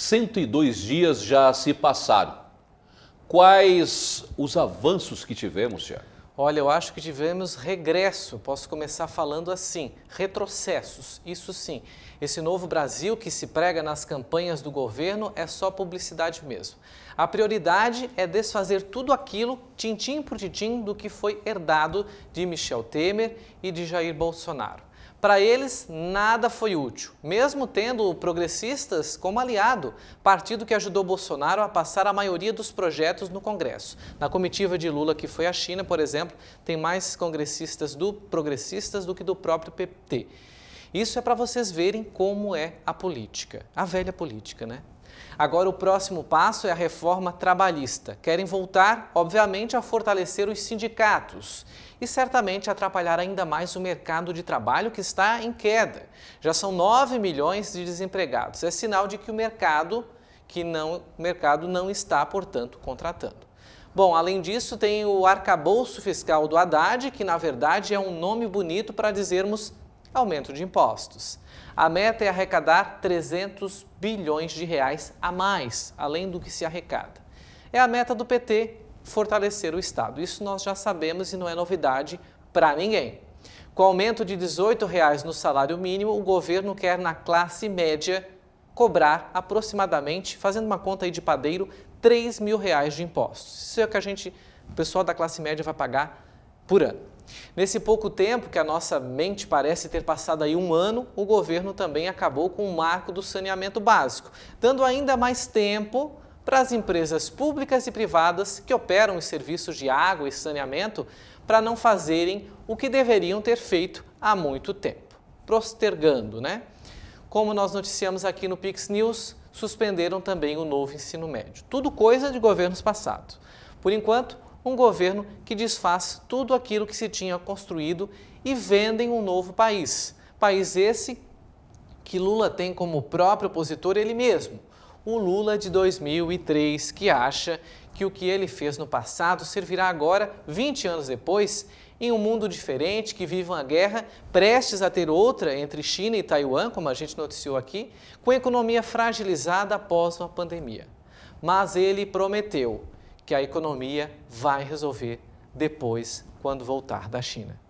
102 dias já se passaram. Quais os avanços que tivemos, já? Olha, eu acho que tivemos regresso. Posso começar falando assim: retrocessos. Isso sim. Esse novo Brasil que se prega nas campanhas do governo é só publicidade mesmo. A prioridade é desfazer tudo aquilo, tintim por tintim, do que foi herdado de Michel Temer e de Jair Bolsonaro. Para eles, nada foi útil, mesmo tendo progressistas como aliado, partido que ajudou Bolsonaro a passar a maioria dos projetos no Congresso. Na comitiva de Lula, que foi à China, por exemplo, tem mais congressistas do progressistas do que do próprio PT. Isso é para vocês verem como é a política, a velha política, né? Agora, o próximo passo é a reforma trabalhista. Querem voltar, obviamente, a fortalecer os sindicatos e certamente atrapalhar ainda mais o mercado de trabalho que está em queda. Já são 9 milhões de desempregados. É sinal de que o mercado, que não, o mercado não está, portanto, contratando. Bom, além disso, tem o arcabouço fiscal do Haddad, que na verdade é um nome bonito para dizermos aumento de impostos. A meta é arrecadar 300 bilhões de reais a mais, além do que se arrecada. É a meta do PT fortalecer o Estado. Isso nós já sabemos e não é novidade para ninguém. Com aumento de 18 reais no salário mínimo, o governo quer na classe média cobrar aproximadamente, fazendo uma conta aí de padeiro, 3 mil reais de impostos. Isso é o que a gente, o pessoal da classe média vai pagar por ano. Nesse pouco tempo que a nossa mente parece ter passado aí um ano, o governo também acabou com o marco do saneamento básico, dando ainda mais tempo para as empresas públicas e privadas que operam os serviços de água e saneamento para não fazerem o que deveriam ter feito há muito tempo, postergando, né? Como nós noticiamos aqui no Pix News, suspenderam também o novo ensino médio. Tudo coisa de governos passados. Por enquanto, um governo que desfaz tudo aquilo que se tinha construído e vendem um novo país. País esse que Lula tem como próprio opositor ele mesmo, o Lula de 2003, que acha que o que ele fez no passado servirá agora, 20 anos depois, em um mundo diferente, que vive uma guerra prestes a ter outra entre China e Taiwan, como a gente noticiou aqui, com a economia fragilizada após uma pandemia. Mas ele prometeu que a economia vai resolver depois quando voltar da China.